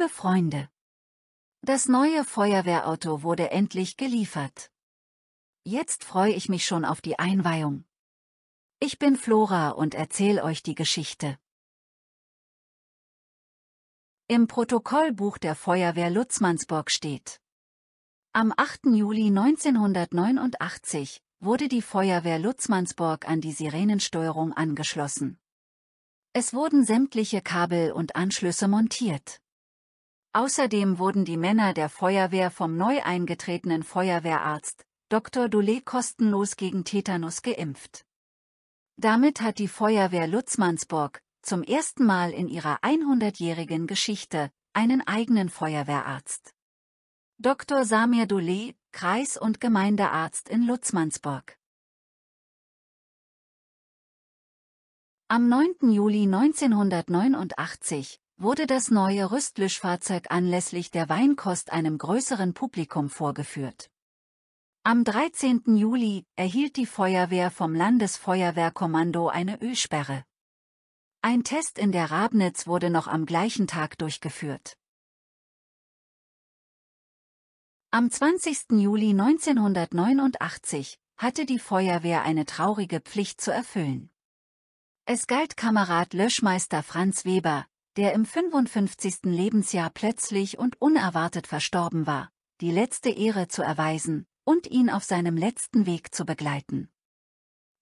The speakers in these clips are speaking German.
Liebe Freunde! Das neue Feuerwehrauto wurde endlich geliefert. Jetzt freue ich mich schon auf die Einweihung. Ich bin Flora und erzähle euch die Geschichte. Im Protokollbuch der Feuerwehr Lutzmannsburg steht. Am 8. Juli 1989 wurde die Feuerwehr Lutzmannsburg an die Sirenensteuerung angeschlossen. Es wurden sämtliche Kabel und Anschlüsse montiert. Außerdem wurden die Männer der Feuerwehr vom neu eingetretenen Feuerwehrarzt, Dr. Dole kostenlos gegen Tetanus geimpft. Damit hat die Feuerwehr Lutzmannsburg, zum ersten Mal in ihrer 100-jährigen Geschichte, einen eigenen Feuerwehrarzt. Dr. Samir Dole, Kreis- und Gemeindearzt in Lutzmannsburg. Am 9. Juli 1989, wurde das neue Rüstlöschfahrzeug anlässlich der Weinkost einem größeren Publikum vorgeführt. Am 13. Juli erhielt die Feuerwehr vom Landesfeuerwehrkommando eine Ölsperre. Ein Test in der Rabnitz wurde noch am gleichen Tag durchgeführt. Am 20. Juli 1989 hatte die Feuerwehr eine traurige Pflicht zu erfüllen. Es galt Kamerad Löschmeister Franz Weber, der im 55. Lebensjahr plötzlich und unerwartet verstorben war, die letzte Ehre zu erweisen und ihn auf seinem letzten Weg zu begleiten.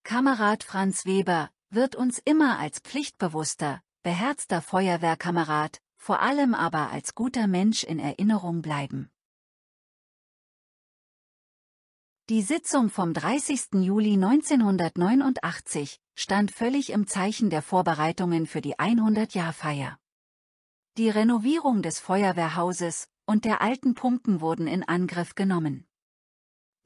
Kamerad Franz Weber wird uns immer als pflichtbewusster, beherzter Feuerwehrkamerad, vor allem aber als guter Mensch in Erinnerung bleiben. Die Sitzung vom 30. Juli 1989 stand völlig im Zeichen der Vorbereitungen für die 100-Jahr-Feier. Die Renovierung des Feuerwehrhauses und der alten Pumpen wurden in Angriff genommen.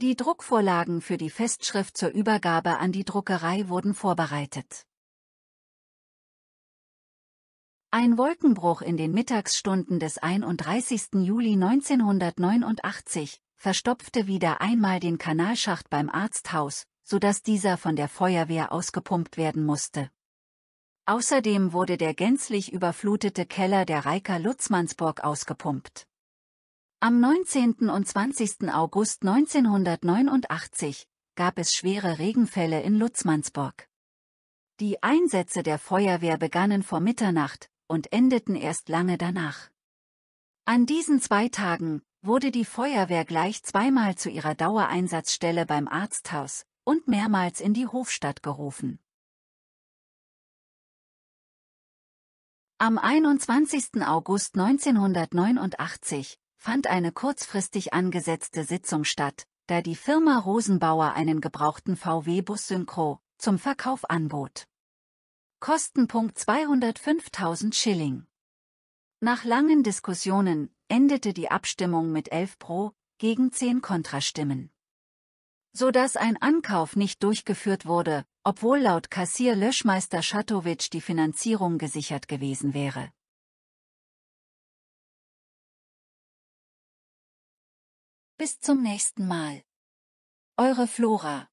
Die Druckvorlagen für die Festschrift zur Übergabe an die Druckerei wurden vorbereitet. Ein Wolkenbruch in den Mittagsstunden des 31. Juli 1989 verstopfte wieder einmal den Kanalschacht beim Arzthaus, sodass dieser von der Feuerwehr ausgepumpt werden musste. Außerdem wurde der gänzlich überflutete Keller der Reika Lutzmannsburg ausgepumpt. Am 19. und 20. August 1989 gab es schwere Regenfälle in Lutzmannsburg. Die Einsätze der Feuerwehr begannen vor Mitternacht und endeten erst lange danach. An diesen zwei Tagen wurde die Feuerwehr gleich zweimal zu ihrer Dauereinsatzstelle beim Arzthaus und mehrmals in die Hofstadt gerufen. Am 21. August 1989 fand eine kurzfristig angesetzte Sitzung statt, da die Firma Rosenbauer einen gebrauchten VW-Bus Synchro zum Verkauf anbot. Kostenpunkt 205.000 Schilling. Nach langen Diskussionen endete die Abstimmung mit 11 Pro gegen 10 Kontrastimmen so dass ein Ankauf nicht durchgeführt wurde, obwohl laut Kassier Löschmeister Schatowitsch die Finanzierung gesichert gewesen wäre. Bis zum nächsten Mal. Eure Flora